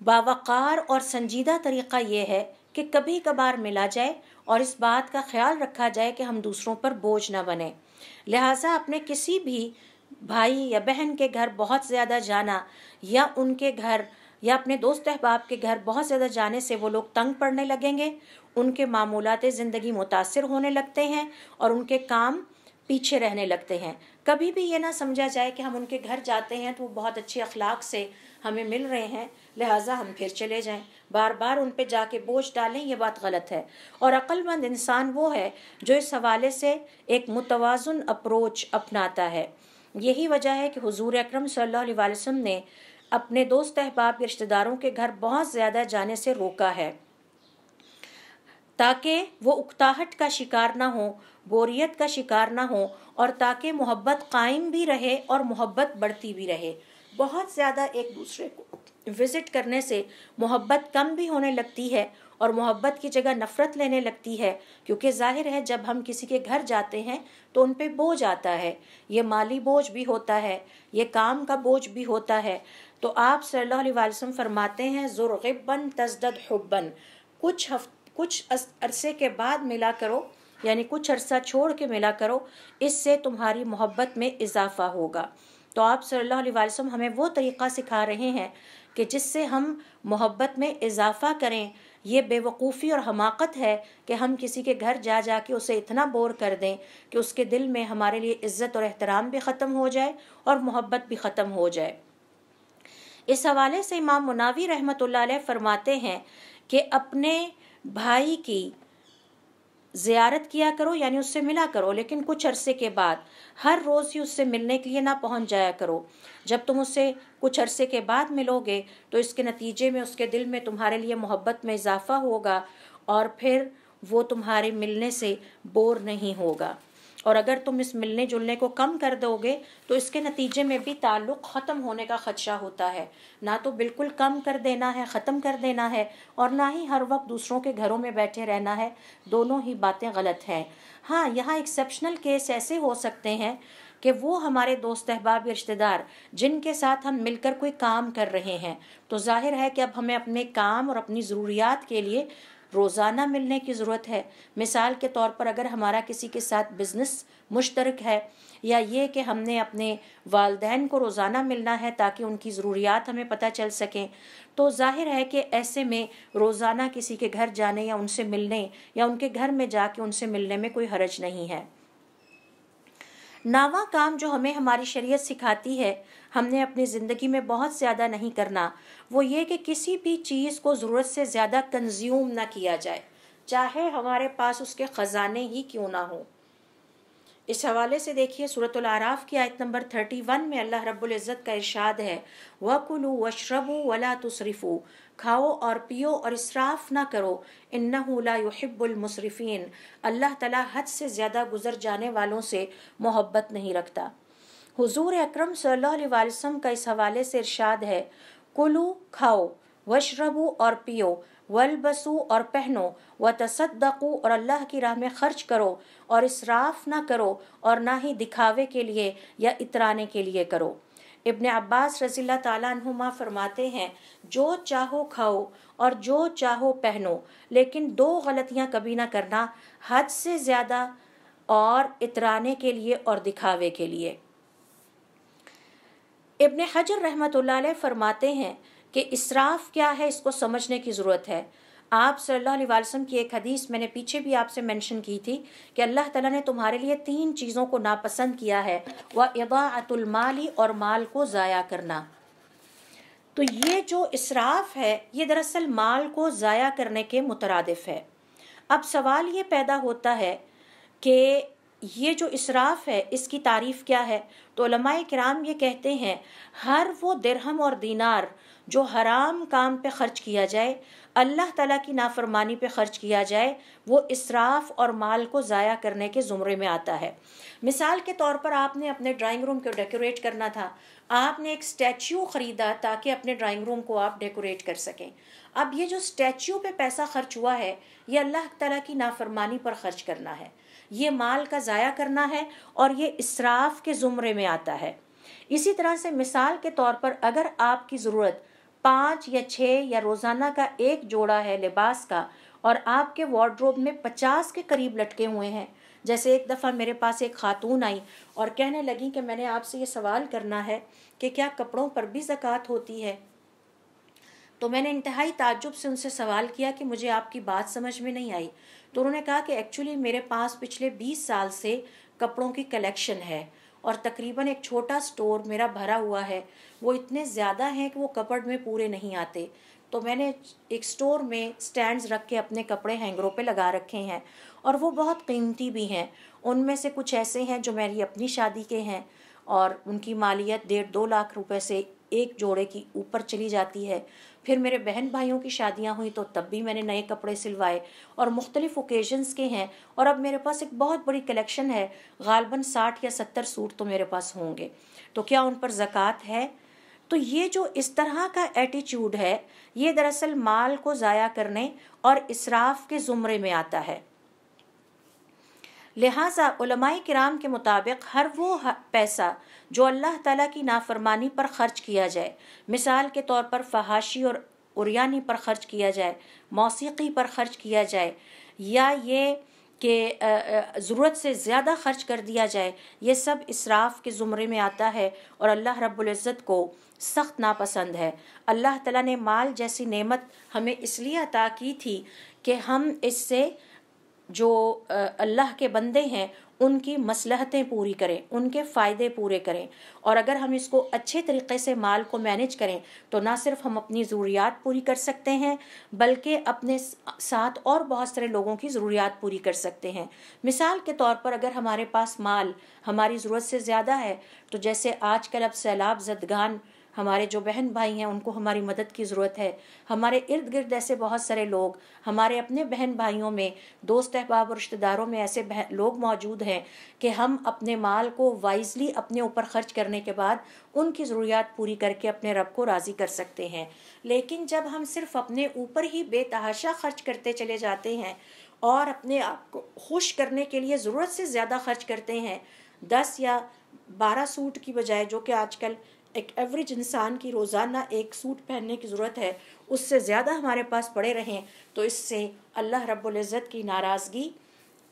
बावकार और संजीदा तरीक़ा ये है कि कभी कभार मिला जाए और इस बात का ख्याल रखा जाए कि हम दूसरों पर बोझ ना बने लिहाजा अपने किसी भी भाई या बहन के घर बहुत ज़्यादा जाना या उनके घर या अपने दोस्त अहबाब के घर बहुत ज़्यादा जाने से वो लोग तंग पड़ने लगेंगे उनके मामूलत ज़िंदगी मुतासर होने लगते हैं और उनके काम पीछे रहने लगते हैं कभी भी ये ना समझा जाए कि हम उनके घर जाते हैं तो वो बहुत अच्छे अखलाक से हमें मिल रहे हैं लिहाजा हम फिर चले जाएं बार बार उन पर जाके बोझ डालें ये बात गलत है और अक्लमंद इंसान वो है जो इस हवाले से एक मुतवाजन अप्रोच अपनाता है यही वजह है कि हुजूर अकरम सल्लल्लाहु अलैहि वसल्लम ने अपने दोस्त अहबाब रिश्तेदारों के घर बहुत ज़्यादा जाने से रोका है ताकि वो उकताहट का शिकार ना हो बोरियत का शिकार ना हो और ताकि मोहब्बत कायम भी रहे और मोहब्बत बढ़ती भी रहे बहुत ज़्यादा एक दूसरे को विज़िट करने से मोहब्बत कम भी होने लगती है और मोहब्बत की जगह नफ़रत लेने लगती है क्योंकि जाहिर है जब हम किसी के घर जाते हैं तो उन पर बोझ आता है ये माली बोझ भी होता है ये काम का बोझ भी होता है तो आप सल्लल्लाहु अलैहि वसल्लम फरमाते हैं ज़ुरगिबन तजदद हुब्बन कुछ हफ्ते कुछ अरसे के बाद मिला करो यानी कुछ अरसा छोड़ के मिला करो इससे तुम्हारी मोहब्बत में इजाफा होगा तो आप सल्लल्लाहु अलैहि वसल्लम हमें वो तरीक़ा सिखा रहे हैं कि जिससे हम मोहब्बत में इजाफ़ा करें ये बेवकूफ़ी और हमाकत है कि हम किसी के घर जा जा के उसे इतना बोर कर दें कि उसके दिल में हमारे लिए इज़्ज़त और एहतराम भी ख़त्म हो जाए और मोहब्बत भी ख़त्म हो जाए इस हवाले से इमाम मुनावी रहमत फ़रमाते हैं कि अपने भाई की ज़ियारत किया करो यानी उससे मिला करो लेकिन कुछ अरसे के बाद हर रोज़ ही उससे मिलने के लिए ना पहुंच जाया करो जब तुम उससे कुछ अरसे के बाद मिलोगे तो इसके नतीजे में उसके दिल में तुम्हारे लिए मोहब्बत में इजाफ़ा होगा और फिर वो तुम्हारे मिलने से बोर नहीं होगा और अगर तुम इस मिलने जुलने को कम कर दोगे तो इसके नतीजे में भी ताल्लुक़ ख़त्म होने का ख़दशा होता है ना तो बिल्कुल कम कर देना है ख़त्म कर देना है और ना ही हर वक्त दूसरों के घरों में बैठे रहना है दोनों ही बातें गलत हैं हाँ यहाँ एक्सेप्शनल केस ऐसे हो सकते हैं कि वो हमारे दोस्त अहबाब रिश्तेदार जिनके साथ हम मिलकर कोई काम कर रहे हैं तो जाहिर है कि अब हमें अपने काम और अपनी ज़रूरियात के लिए रोज़ाना मिलने की ज़रूरत है मिसाल के तौर पर अगर हमारा किसी के साथ बिज़नेस मुश्तरक है या ये कि हमने अपने वालदेन को रोज़ाना मिलना है ताकि उनकी ज़रूरियात हमें पता चल सकें तो जाहिर है कि ऐसे में रोज़ाना किसी के घर जाने या उनसे मिलने या उनके घर में जाके उनसे मिलने में कोई हरज नहीं है नावा काम जो हमें हमारी शरीयत सिखाती है हमने अपनी ज़िंदगी में बहुत ज़्यादा नहीं करना वो ये कि किसी भी चीज़ को ज़रूरत से ज़्यादा कंज्यूम ना किया जाए चाहे हमारे पास उसके ख़जाने ही क्यों ना हों इस हवाले से देखिए सूरत आराफ़ की आयत नंबर थर्टी वन में अल्लाह रब्ज़त का इरशाद है वकुलू वशरबू वला तुसरफ़ू खाओ और पियो और इसराफ ना करो इन्नाबुलमसरफ़ीन अल्लाह ताला हद से ज़्यादा गुजर जाने वालों से मोहब्बत नहीं रखता हुजूर अकरम सल्लल्लाहु अलैहि वसल्लम का इस हवाले से इरशाद है कुलू खाओ वशरबू और पियो वलबसू और पहनो व तसदकू और अल्लाह की राह में खर्च करो और इसराफ ना करो और ना ही दिखावे के लिए या इतराने के लिए करो इब्ने अब्बास रजील्ला तालीमा फरमाते हैं जो चाहो खाओ और जो चाहो पहनो लेकिन दो गलतियां कभी ना करना हद से ज़्यादा और इतराने के लिए और दिखावे के लिए इबन हजर रहमत फरमाते हैं कि इसराफ क्या है इसको समझने की ज़रूरत है आप सल्लल्लाहु अलैहि वसल्लम की एक हदीस मैंने पीछे भी आपसे मेंशन की थी कि अल्लाह ताला ने तुम्हारे लिए तीन चीज़ों को नापसंद किया है वह इबातुलमाली और माल को ज़ाया करना तो ये जो इसराफ है ये दरअसल माल को ज़ाया करने के मुतरदफ़ है अब सवाल ये पैदा होता है कि ये जो इसराफ है इसकी तारीफ़ क्या है तो कराम ये कहते हैं हर वो दरहम और दीनार जो हराम काम पे ख़र्च किया जाए अल्लाह ताला की नाफरमानी पे ख़र्च किया जाए वो इसराफ और माल को ज़ाया करने के ज़ुमरे में आता है मिसाल के तौर पर आपने अपने ड्राइंग रूम को डेकोरेट करना था आपने एक स्टैचू ख़रीदा ताकि अपने ड्राइंग रूम को आप डेकोरेट कर सकें अब ये जो स्टैचू पे पैसा खर्च हुआ है ये अल्लाह तला की नाफरमानी पर खर्च करना है ये माल का ज़ाया करना है और ये इसराफ के ज़ुमरे में आता है इसी तरह से मिसाल के तौर पर अगर आपकी ज़रूरत पाँच या छः या रोज़ाना का एक जोड़ा है लिबास का और आपके वार्ड्रोब में पचास के करीब लटके हुए हैं जैसे एक दफ़ा मेरे पास एक खातून आई और कहने लगी कि मैंने आपसे ये सवाल करना है कि क्या कपड़ों पर भी ज़क़़त होती है तो मैंने इंतहाई ताजुब से उनसे सवाल किया कि मुझे आपकी बात समझ में नहीं आई तो उन्होंने कहा कि एक्चुअली मेरे पास पिछले बीस साल से कपड़ों की कलेक्शन है और तकरीबन एक छोटा स्टोर मेरा भरा हुआ है वो इतने ज़्यादा हैं कि वो कपड़ में पूरे नहीं आते तो मैंने एक स्टोर में स्टैंड्स रख के अपने कपड़े हैंगरों पे लगा रखे हैं और वो बहुत कीमती भी हैं उनमें से कुछ ऐसे हैं जो मेरी अपनी शादी के हैं और उनकी मालियत डेढ़ दो लाख रुपए से एक जोड़े की ऊपर चली जाती है फिर मेरे बहन भाइयों की शादियां हुई तो तब भी मैंने नए कपड़े सिलवाए और मुख्तलिफ ओकेजन्स के हैं और अब मेरे पास एक बहुत बड़ी कलेक्शन है गालबन साठ या सत्तर सूट तो मेरे पास होंगे तो क्या उन पर ज़क़़त है तो ये जो इस तरह का एटीट्यूड है ये दरअसल माल को ज़ाया करने और इसराफ के ज़ुमरे में आता है लिहाजा कराम के मुताबिक हर वो पैसा जो अल्लाह तला की नाफरमानी पर खर्च किया जाए मिसाल के तौर पर फहाशी और उरियानी पर खर्च किया जाए मौसीकी पर खर्च किया जाए या ये कि ज़रूरत से ज़्यादा खर्च कर दिया जाए ये सब इसराफ के ज़ुमरे में आता है और अल्लाह रब्ज़त को सख्त नापसंद है अल्लाह ताला ने माल जैसी नेमत हमें इसलिए अता की थी कि हम इससे जो अल्लाह के बंदे हैं उनकी मसलहतें पूरी करें उनके फ़ायदे पूरे करें और अगर हम इसको अच्छे तरीके से माल को मैनेज करें तो ना सिर्फ हम अपनी ज़रूरियात पूरी कर सकते हैं बल्कि अपने साथ और बहुत सारे लोगों की ज़रूरियात पूरी कर सकते हैं मिसाल के तौर पर अगर हमारे पास माल हमारी ज़रूरत से ज़्यादा है तो जैसे आजकल अब सैलाब जदगान हमारे जो बहन भाई हैं उनको हमारी मदद की ज़रूरत है हमारे इर्द गिर्द ऐसे बहुत सारे लोग हमारे अपने बहन भाइयों में दोस्त अहबाब और रिश्तेदारों में ऐसे लोग मौजूद हैं कि हम अपने माल को वाइजली अपने ऊपर खर्च करने के बाद उनकी ज़रूरियात पूरी करके अपने रब को राज़ी कर सकते हैं लेकिन जब हम सिर्फ अपने ऊपर ही बेतहाशा खर्च करते चले जाते हैं और अपने आप को खुश करने के लिए ज़रूरत से ज़्यादा खर्च करते हैं दस या बारह सूट की बजाय जो कि आजकल एक एवरेज इंसान की रोज़ाना एक सूट पहनने की ज़रूरत है उससे ज़्यादा हमारे पास पड़े रहें तो इससे अल्लाह रबुल्ज़त की नाराज़गी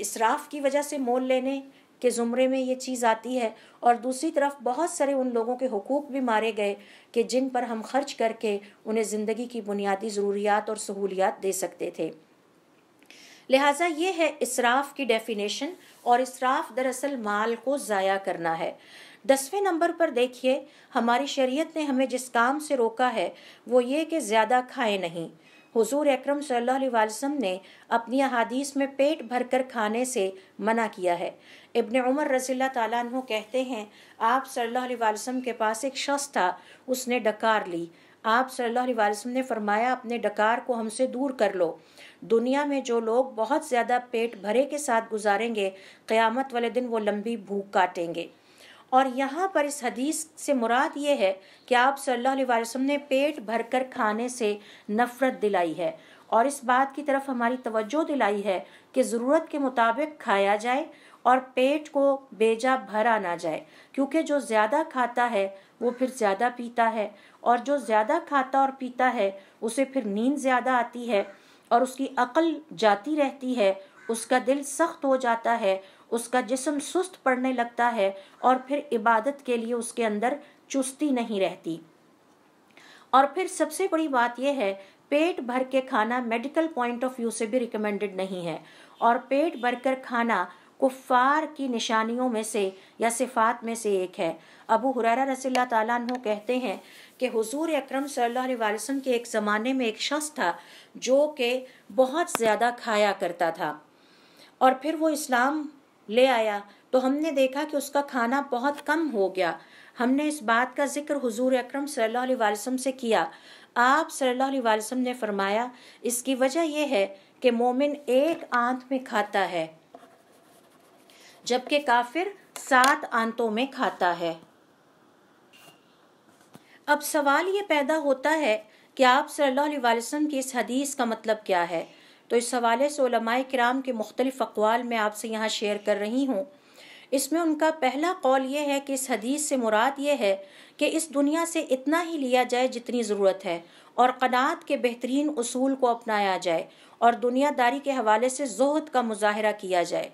इसराफ की वजह से मोल लेने के ज़ुमरे में ये चीज़ आती है और दूसरी तरफ बहुत सारे उन लोगों के हकूक़ भी मारे गए कि जिन पर हम खर्च करके उन्हें ज़िंदगी की बुनियादी ज़रूरियात और सहूलियात दे सकते थे लिहाजा ये है इसराफ की डेफिनेशन और इसराफ दरअसल माल को ज़ाया करना है दसवें नंबर पर देखिए हमारी शरीयत ने हमें जिस काम से रोका है वो ये कि ज़्यादा खाएं नहीं हुजूर अकरम सल्लल्लाहु अलैहि वसल्लम ने अपनी अहादीस में पेट भरकर खाने से मना किया है इब्न उमर रजील्ला तालु कहते हैं आप सल्लल्लाहु अलैहि वसल्लम के पास एक शख्स था उसने डकार ली आप सल्लल्लाहु अलैहि वसल्लम ने फरमाया अपने डकार को हमसे दूर कर लो दुनिया में जो लोग बहुत ज़्यादा पेट भरे के साथ गुजारेंगे क़यामत वाले दिन वो लंबी भूख काटेंगे और यहाँ पर इस हदीस से मुराद ये है कि आप सल्लल्लाहु अलैहि वसल्लम ने पेट भरकर खाने से नफ़रत दिलाई है और इस बात की तरफ हमारी तवज्जो दिलाई है कि ज़रूरत के मुताबिक खाया जाए और पेट को बेजा भरा ना जाए क्योंकि जो ज़्यादा खाता है वो फिर ज़्यादा पीता है और जो ज़्यादा खाता और पीता है उसे फिर नींद ज़्यादा आती है और उसकी अकल जाती रहती है उसका दिल सख्त हो जाता है उसका जिसम सुस्त पड़ने लगता है और फिर इबादत के लिए उसके अंदर चुस्ती नहीं रहती और फिर सबसे बड़ी बात यह है पेट भर के खाना मेडिकल पॉइंट ऑफ व्यू से भी रिकमेंडेड नहीं है और पेट भरकर खाना कुफ़ार की निशानियों में से या सिफात में से एक है अबू हुरारा रसी तु कहते हैं कि हुजूर अकरम सल्लल्लाहु अलैहि वसल्लम के एक ज़माने में एक शख्स था जो कि बहुत ज़्यादा खाया करता था और फिर वो इस्लाम ले आया तो हमने देखा कि उसका खाना बहुत कम हो गया हमने इस बात का जिक्र हुजूर अकरम सल्लल्लाहु अलैहि वसल्लम से किया आप सल्लल्लाहु अलैहि वसल्लम ने फरमाया इसकी वजह यह है कि मोमिन एक आंत में खाता है जबकि काफिर सात आंतों में खाता है अब सवाल ये पैदा होता है कि आप सल्लल्लाहु अलैहि वसल्लम की इस हदीस का मतलब क्या है तो इस हवाले से उलमाए कराम के मुख्तलिफ अकवाल मैं आपसे यहाँ शेयर कर रही हूँ इसमें उनका पहला कौल ये है कि इस हदीस से मुराद ये है कि इस दुनिया से इतना ही लिया जाए जितनी ज़रूरत है और कनात के बेहतरीन असूल को अपनाया जाए और दुनियादारी के हवाले से जोहद का मुजाहरा किया जाए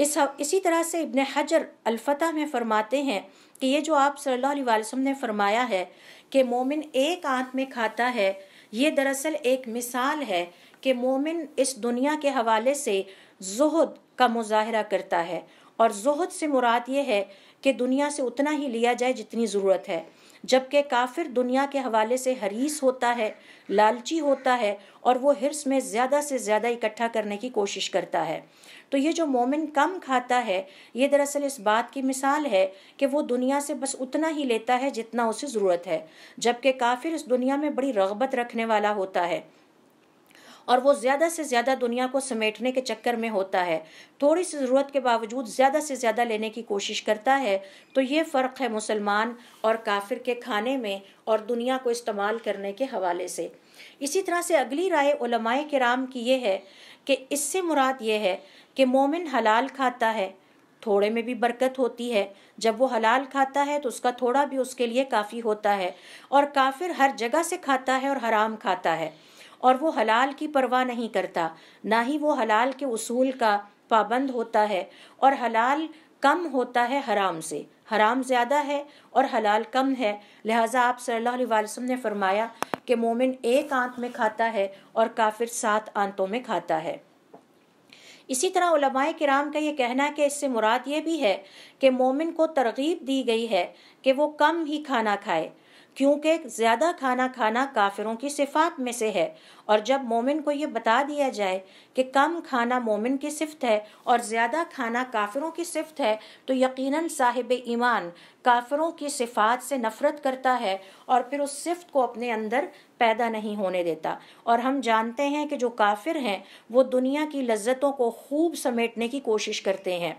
इस इसी तरह से इबन हजर अलफ़तः में फ़रमाते हैं कि ये जो आप सल्लल्लाहु अलैहि वसल्लम ने फ़रमाया है कि मोमिन एक आंत में खाता है ये दरअसल एक मिसाल है कि मोमिन इस दुनिया के हवाले से जहद का मुजाहरा करता है और जहद से मुराद ये है कि दुनिया से उतना ही लिया जाए जितनी ज़रूरत है जबकि काफिर दुनिया के हवाले से हरीस होता है लालची होता है और वो हिरस में ज़्यादा से ज़्यादा इकट्ठा करने की कोशिश करता है तो ये जो मोमिन कम खाता है ये दरअसल इस बात की मिसाल है कि वो दुनिया से बस उतना ही लेता है जितना उसे ज़रूरत है जबकि काफिर इस दुनिया में बड़ी रगबत रखने वाला होता है और वो ज़्यादा से ज़्यादा दुनिया को समेटने के चक्कर में होता है थोड़ी सी ज़रूरत के बावजूद ज़्यादा से ज़्यादा लेने की कोशिश करता है तो ये फ़र्क है मुसलमान और काफिर के खाने में और दुनिया को इस्तेमाल करने के हवाले से इसी तरह से अगली राय उलमाए कराम की यह है कि इससे मुराद ये है कि मोमिन हलाल खाता है थोड़े में भी बरकत होती है जब वो हलाल खाता है तो उसका थोड़ा भी उसके लिए काफ़ी होता है और काफिर हर जगह से खाता है और हराम खाता है और वो हलाल की परवाह नहीं करता ना ही वो हलाल के उसूल का पाबंद होता है और हलाल कम होता है हराम से हराम ज़्यादा है और हलाल कम है लिहाजा आप सल्लल्लाहु अलैहि वसल्लम ने फरमाया कि मोमिन एक आंत में खाता है और काफिर सात आंतों में खाता है इसी तरह उलमाए कराम का ये कहना है कि इससे मुराद ये भी है कि मोमिन को तरगीब दी गई है कि वो कम ही खाना खाए क्योंकि ज़्यादा खाना खाना काफिरों की सिफात में से है और जब मोमिन को यह बता दिया जाए कि कम खाना मोमिन की सिफत है और ज़्यादा खाना काफिरों की सिफत है तो यकीनन साहिब ईमान काफिरों की सिफात से नफ़रत करता है और फिर उस सिफत को अपने अंदर पैदा नहीं होने देता और हम जानते हैं कि जो काफिर हैं वो दुनिया की लज्जतों को खूब समेटने की कोशिश करते हैं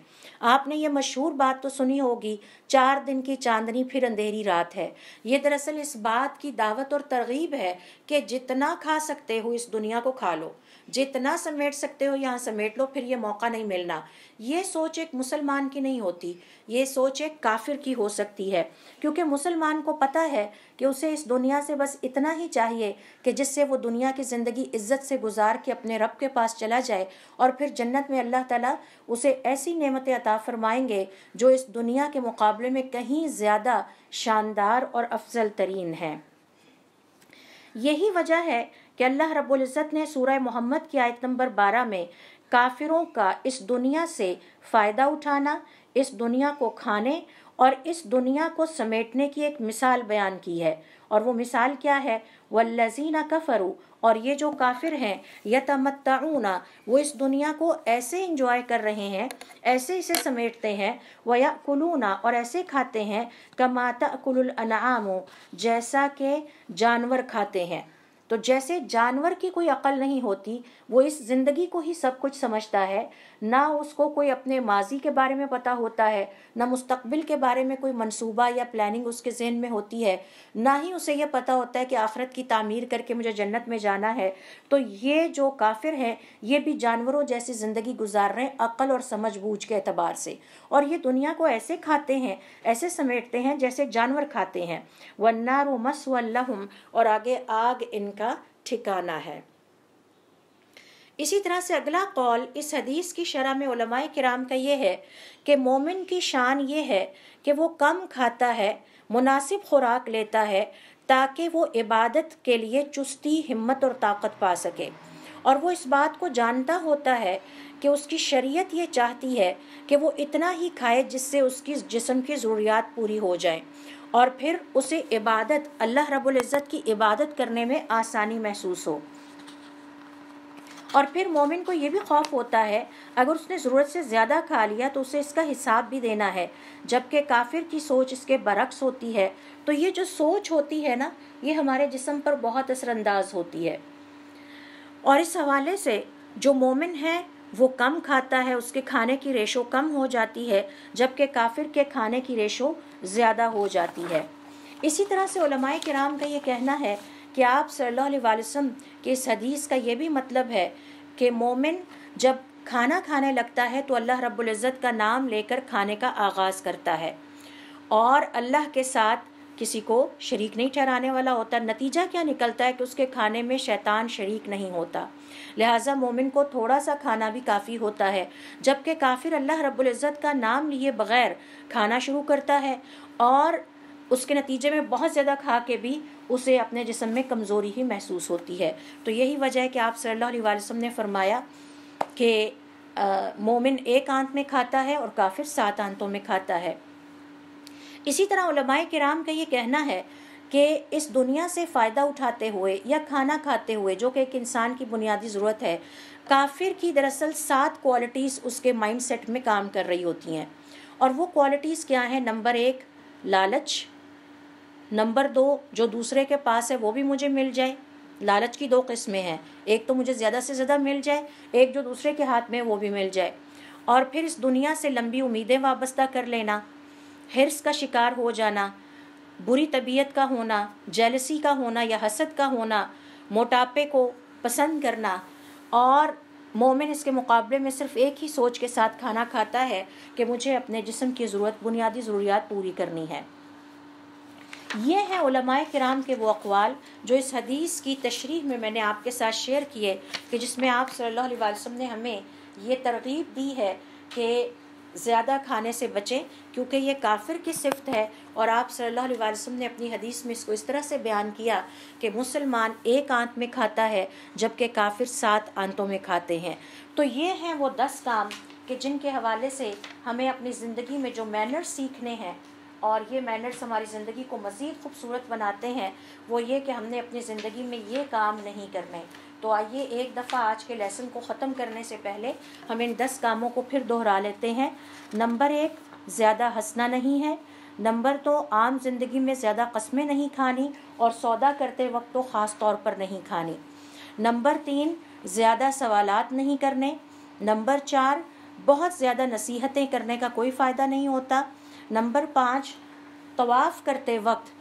आपने ये मशहूर बात तो सुनी होगी चार दिन की चांदनी फिर अंधेरी रात है ये दरअसल इस बात की दावत और तरगीब है कि जितना खा सकते हो इस दुनिया को खा लो जितना समेट सकते हो यहाँ समेट लो फिर ये मौका नहीं मिलना ये सोच एक मुसलमान की नहीं होती ये सोच एक काफिर की हो सकती है क्योंकि मुसलमान को पता है कि उसे इस दुनिया से बस इतना ही चाहिए कि जिससे वो दुनिया की ज़िंदगी इज्जत से गुजार के अपने रब के पास चला जाए और फिर जन्नत में अल्लाह ताला उसे ऐसी नेमतें अता फरमाएंगे जो इस दुनिया के मुकाबले में कहीं ज़्यादा शानदार और अफजल तरीन है यही वजह है कि अल्लाह रब्ज़त ने सूरह मोहम्मद की आयत नंबर बारह में काफिरों का इस दुनिया से फ़ायदा उठाना इस दुनिया को खाने और इस दुनिया को समेटने की एक मिसाल बयान की है और वो मिसाल क्या है वल्लजीना कफरू और ये जो काफिर हैं यतमत्ताऊना वो इस दुनिया को ऐसे इंजॉय कर रहे हैं ऐसे इसे समेटते हैं वयाकुलूना और ऐसे खाते हैं कमाता कुल अनामो जैसा के जानवर खाते हैं तो जैसे जानवर की कोई अकल नहीं होती वो इस ज़िंदगी को ही सब कुछ समझता है ना उसको कोई अपने माजी के बारे में पता होता है ना मुस्तकबिल के बारे में कोई मंसूबा या प्लानिंग उसके जहन में होती है ना ही उसे यह पता होता है कि आखरत की तामीर करके मुझे जन्नत में जाना है तो ये जो काफिर हैं ये भी जानवरों जैसी ज़िंदगी गुजार रहे हैं अकल और समझ बूझ के अतबार से और ये दुनिया को ऐसे खाते हैं ऐसे समेटते हैं जैसे जानवर खाते हैं वन्नारो मसवल्लहम और आगे आग इन का ठिकाना है इसी तरह से अगला कौल इस हदीस की शरह में उलमाए किराम का यह है कि मोमिन की शान ये है कि वो कम खाता है मुनासिब खुराक लेता है ताकि वो इबादत के लिए चुस्ती हिम्मत और ताकत पा सके और वो इस बात को जानता होता है कि उसकी शरीयत ये चाहती है कि वो इतना ही खाए जिससे उसकी जिस्म की ज़रूरियात पूरी हो जाएं और फिर उसे इबादत अल्लाह रब्बुल इज़्ज़त की इबादत करने में आसानी महसूस हो और फिर मोमिन को ये भी खौफ होता है अगर उसने ज़रूरत से ज़्यादा खा लिया तो उसे इसका हिसाब भी देना है जबकि काफिर की सोच इसके बरक्स होती है तो ये जो सोच होती है ना ये हमारे जिसम पर बहुत असरअंदाज होती है और इस हवाले से जो मोमिन है वो कम खाता है उसके खाने की रेशो कम हो जाती है जबकि काफिर के खाने की रेशो ज़्यादा हो जाती है इसी तरह से उलमाए कराम का ये कहना है कि आप सल्लल्लाहु अलैहि वसल्लम के इस हदीस का ये भी मतलब है कि मोमिन जब खाना खाने लगता है तो अल्लाह रब्बुल इज़्ज़त का नाम लेकर खाने का आगाज़ करता है और अल्लाह के साथ किसी को शरीक नहीं ठहराने वाला होता नतीजा क्या निकलता है कि उसके खाने में शैतान शरीक नहीं होता लिहाजा मोमिन को थोड़ा सा खाना भी काफ़ी होता है जबकि काफिर अल्लाह रब्ज़त का नाम लिए बगैर खाना शुरू करता है और उसके नतीजे में बहुत ज़्यादा खा के भी उसे अपने जिसम में कमज़ोरी ही महसूस होती है तो यही वजह है कि आप सल्लल्लाहु अलैहि वसल्लम ने फरमाया कि मोमिन एक आंत में खाता है और काफिर सात आंतों में खाता है इसी तरह उलमाए कराम का ये कहना है कि इस दुनिया से फ़ायदा उठाते हुए या खाना खाते हुए जो कि एक इंसान की बुनियादी ज़रूरत है काफिर की दरअसल सात क्वालिटीज़ उसके माइंड सेट में काम कर रही होती हैं और वो क्वालिटीज़ क्या हैं नंबर एक लालच नंबर दो जो दूसरे के पास है वो भी मुझे मिल जाए लालच की दो किस्में हैं एक तो मुझे ज़्यादा से ज़्यादा मिल जाए एक जो दूसरे के हाथ में वो भी मिल जाए और फिर इस दुनिया से लंबी उम्मीदें वाबस्ता कर लेना हिरस का शिकार हो जाना बुरी तबीयत का होना जेलसी का होना या हसद का होना मोटापे को पसंद करना और मोमिन इसके मुकाबले में सिर्फ एक ही सोच के साथ खाना खाता है कि मुझे अपने जिसम की ज़रूरत बुनियादी ज़रूरियात पूरी करनी है ये हैं उलमाए कराम के वो अकवाल जो इस हदीस की तशरीह में मैंने आपके साथ शेयर किए कि जिसमें आप सल्लल्लाहु अलैहि वसल्लम ने हमें ये तरगीब दी है कि ज़्यादा खाने से बचें क्योंकि ये काफिर की सिफत है और आप सल्लल्लाहु अलैहि वसल्लम ने अपनी हदीस में इसको इस तरह से बयान किया कि मुसलमान एक आंत में खाता है जबकि काफिर सात आंतों में खाते हैं तो ये हैं वो दस काम कि जिनके हवाले से हमें अपनी ज़िंदगी में जो मैनर्स सीखने हैं और ये मैनर्स हमारी ज़िंदगी को मज़ीद खूबसूरत बनाते हैं वो ये कि हमने अपनी ज़िंदगी में ये काम नहीं करने तो आइए एक दफ़ा आज के लेसन को ख़त्म करने से पहले हम इन दस कामों को फिर दोहरा लेते हैं नंबर एक ज़्यादा हंसना नहीं है नंबर तो आम जिंदगी में ज़्यादा कस्में नहीं खानी और सौदा करते वक्त तो ख़ास तौर पर नहीं खानी नंबर तीन ज़्यादा सवालात नहीं करने नंबर चार बहुत ज़्यादा नसीहतें करने का कोई फ़ायदा नहीं होता नंबर पाँच तवाफ़ करते वक्त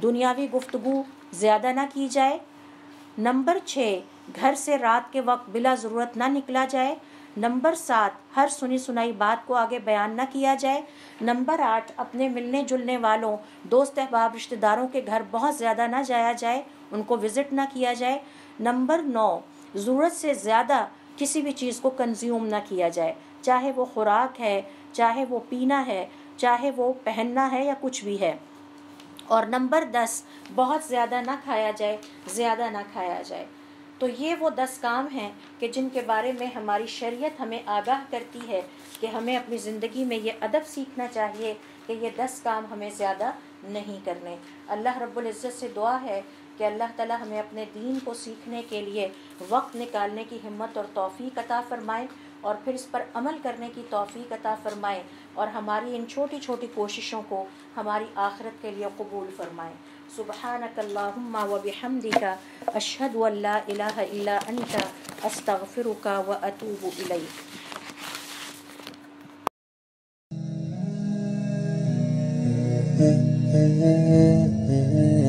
दुनियावी गुफ्तु ज़्यादा ना की जाए नंबर छः घर से रात के वक्त बिला ज़रूरत ना निकला जाए नंबर सात हर सुनी सुनाई बात को आगे बयान ना किया जाए नंबर आठ अपने मिलने जुलने वालों दोस्त अहबाब रिश्तेदारों के घर बहुत ज़्यादा ना जाया जाए उनको विज़िट ना किया जाए नंबर नौ ज़रूरत से ज़्यादा किसी भी चीज़ को कंज्यूम ना किया जाए चाहे वो खुराक है चाहे वो पीना है चाहे वो पहनना है या कुछ भी है और नंबर दस बहुत ज़्यादा ना खाया जाए ज़्यादा ना खाया जाए तो ये वो दस काम हैं कि जिनके बारे में हमारी शरीयत हमें आगाह करती है कि हमें अपनी ज़िंदगी में ये अदब सीखना चाहिए कि ये दस काम हमें ज़्यादा नहीं करने अल्लाह रब्बुल इज़्ज़त से दुआ है कि अल्लाह ताला हमें अपने दीन को सीखने के लिए वक्त निकालने की हिम्मत और तोफ़ी अता फ़रमाए और फिर इस पर अमल करने की तोफ़ी अता फ़रमाए और हमारी इन छोटी छोटी कोशिशों को हमारी आखरत के लिए कबूल फरमाएँ सुबहानकल्लाहुम्मा व बिहमदिका अशहद वल्ला इलाहा इल्ला अंता अस्तगफिरुका व अतूबु इलैक Mm-hmm.